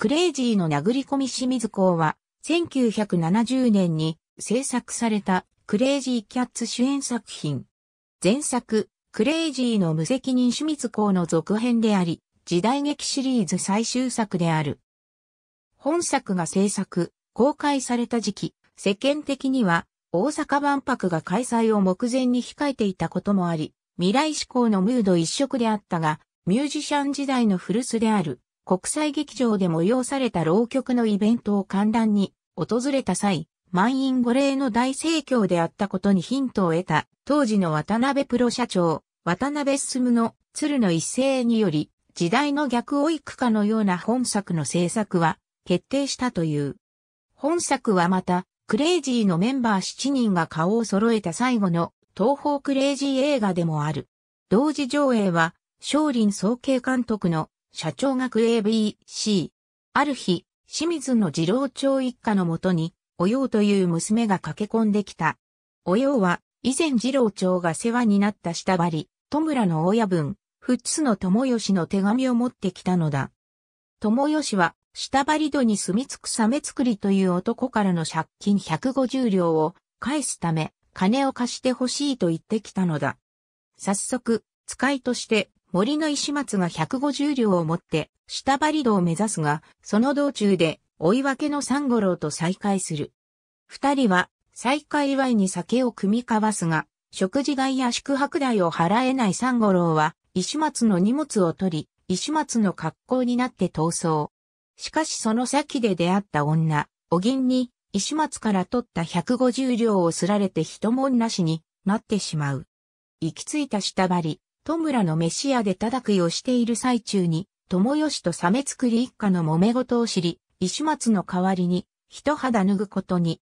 クレイジーの殴り込み清水港は、1970年に制作されたクレイジーキャッツ主演作品。前作、クレイジーの無責任清水港の続編であり、時代劇シリーズ最終作である。本作が制作、公開された時期、世間的には大阪万博が開催を目前に控えていたこともあり、未来志向のムード一色であったが、ミュージシャン時代の古巣である国際劇場で催された浪曲のイベントを観覧に訪れた際、満員御礼の大盛況であったことにヒントを得た、当時の渡辺プロ社長、渡辺進の鶴の一世により、時代の逆を行くかのような本作の制作は決定したという。本作はまた、クレイジーのメンバー7人が顔を揃えた最後の東方クレイジー映画でもある。同時上映は、少林総慶監督の社長学 ABC。ある日、清水の二郎町一家のもとに、おようという娘が駆け込んできた。おようは、以前二郎町が世話になった下張り、戸村の親分、富津の友義の手紙を持ってきたのだ。友義は、下張り戸に住み着くサメ作りという男からの借金150両を返すため、金を貸してほしいと言ってきたのだ。早速、使いとして森の石松が150両を持って、下張戸を目指すが、その道中で、追い分けの三五郎と再会する。二人は、再会祝いに酒を組み交わすが、食事代や宿泊代を払えない三五郎は、石松の荷物を取り、石松の格好になって逃走。しかしその先で出会った女、お銀に、石松から取った150両をすられて一文なしになってしまう。行き着いた下張り、戸村の飯屋で叩くをしている最中に、友義と鮫作り一家の揉め事を知り、石松の代わりに、一肌脱ぐことに。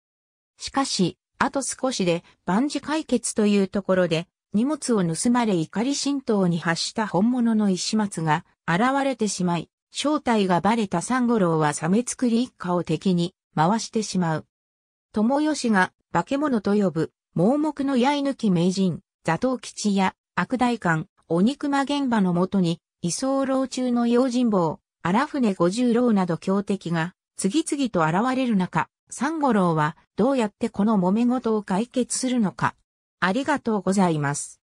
しかし、あと少しで万事解決というところで、荷物を盗まれ怒り浸透に発した本物の石松が現れてしまい、正体がバレた三五郎はサメ作り一家を敵に回してしまう。友義が化け物と呼ぶ盲目の刃抜き名人、座頭吉や悪大官、鬼熊現場のもとに、居候中の用心棒、荒船五十郎など強敵が、次々と現れる中、三五郎は、どうやってこの揉め事を解決するのか。ありがとうございます。